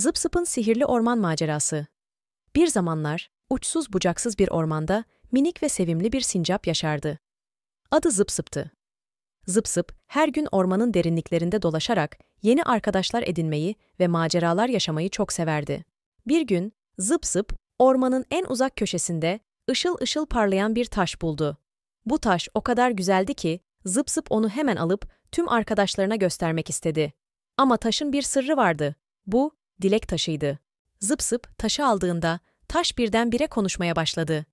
Zıpsıp'ın sihirli orman macerası. Bir zamanlar, uçsuz bucaksız bir ormanda minik ve sevimli bir sincap yaşardı. Adı Zıpsıp'tı. Zıpsıp, her gün ormanın derinliklerinde dolaşarak yeni arkadaşlar edinmeyi ve maceralar yaşamayı çok severdi. Bir gün, Zıpsıp, ormanın en uzak köşesinde ışıl ışıl parlayan bir taş buldu. Bu taş o kadar güzeldi ki, Zıpsıp onu hemen alıp tüm arkadaşlarına göstermek istedi. Ama taşın bir sırrı vardı. Bu, dilek taşıydı. Zıp zıp taşı aldığında taş birdenbire konuşmaya başladı.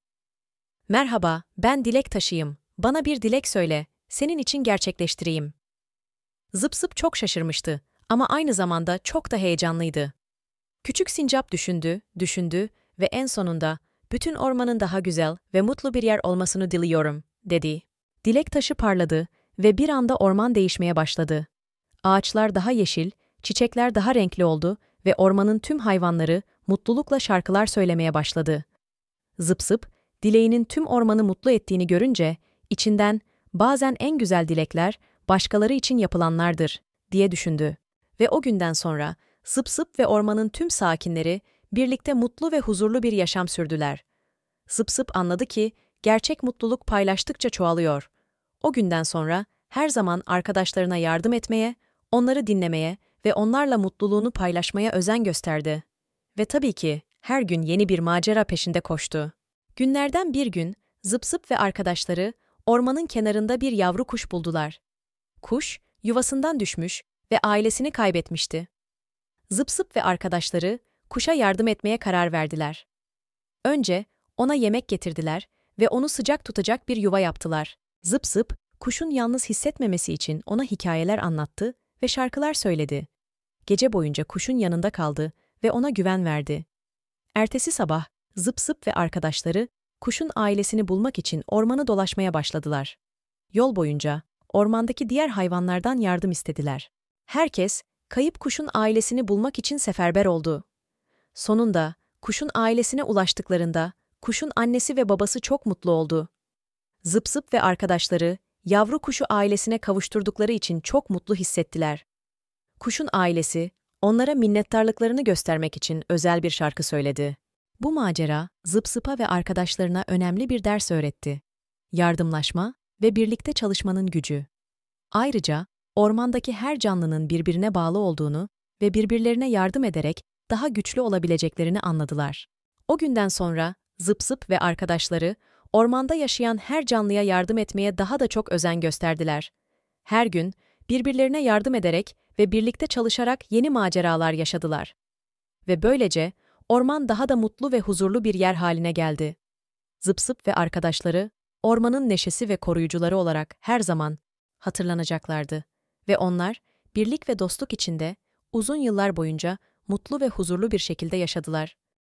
Merhaba, ben dilek taşıyım. Bana bir dilek söyle, senin için gerçekleştireyim. Zıp çok şaşırmıştı ama aynı zamanda çok da heyecanlıydı. Küçük sincap düşündü, düşündü ve en sonunda bütün ormanın daha güzel ve mutlu bir yer olmasını diliyorum, dedi. Dilek taşı parladı ve bir anda orman değişmeye başladı. Ağaçlar daha yeşil, çiçekler daha renkli oldu ve ormanın tüm hayvanları mutlulukla şarkılar söylemeye başladı. Zıpsıp dileğinin tüm ormanı mutlu ettiğini görünce, içinden bazen en güzel dilekler başkaları için yapılanlardır diye düşündü. Ve o günden sonra zıpsıp ve ormanın tüm sakinleri birlikte mutlu ve huzurlu bir yaşam sürdüler. Zıpsıp anladı ki gerçek mutluluk paylaştıkça çoğalıyor. O günden sonra her zaman arkadaşlarına yardım etmeye, onları dinlemeye ve onlarla mutluluğunu paylaşmaya özen gösterdi. Ve tabii ki her gün yeni bir macera peşinde koştu. Günlerden bir gün Zıp ve arkadaşları ormanın kenarında bir yavru kuş buldular. Kuş yuvasından düşmüş ve ailesini kaybetmişti. Zıp ve arkadaşları kuşa yardım etmeye karar verdiler. Önce ona yemek getirdiler ve onu sıcak tutacak bir yuva yaptılar. Zıp kuşun yalnız hissetmemesi için ona hikayeler anlattı ve şarkılar söyledi. Gece boyunca kuşun yanında kaldı ve ona güven verdi. Ertesi sabah Zıp Zıp ve arkadaşları kuşun ailesini bulmak için ormanı dolaşmaya başladılar. Yol boyunca ormandaki diğer hayvanlardan yardım istediler. Herkes kayıp kuşun ailesini bulmak için seferber oldu. Sonunda kuşun ailesine ulaştıklarında kuşun annesi ve babası çok mutlu oldu. Zıp Zıp ve arkadaşları yavru kuşu ailesine kavuşturdukları için çok mutlu hissettiler. Kuşun ailesi, onlara minnettarlıklarını göstermek için özel bir şarkı söyledi. Bu macera, Zıpsıp'a ve arkadaşlarına önemli bir ders öğretti. Yardımlaşma ve birlikte çalışmanın gücü. Ayrıca, ormandaki her canlının birbirine bağlı olduğunu ve birbirlerine yardım ederek daha güçlü olabileceklerini anladılar. O günden sonra Zıpsıp ve arkadaşları ormanda yaşayan her canlıya yardım etmeye daha da çok özen gösterdiler. Her gün birbirlerine yardım ederek ve birlikte çalışarak yeni maceralar yaşadılar. Ve böylece orman daha da mutlu ve huzurlu bir yer haline geldi. Zıpsıp ve arkadaşları ormanın neşesi ve koruyucuları olarak her zaman hatırlanacaklardı ve onlar birlik ve dostluk içinde uzun yıllar boyunca mutlu ve huzurlu bir şekilde yaşadılar.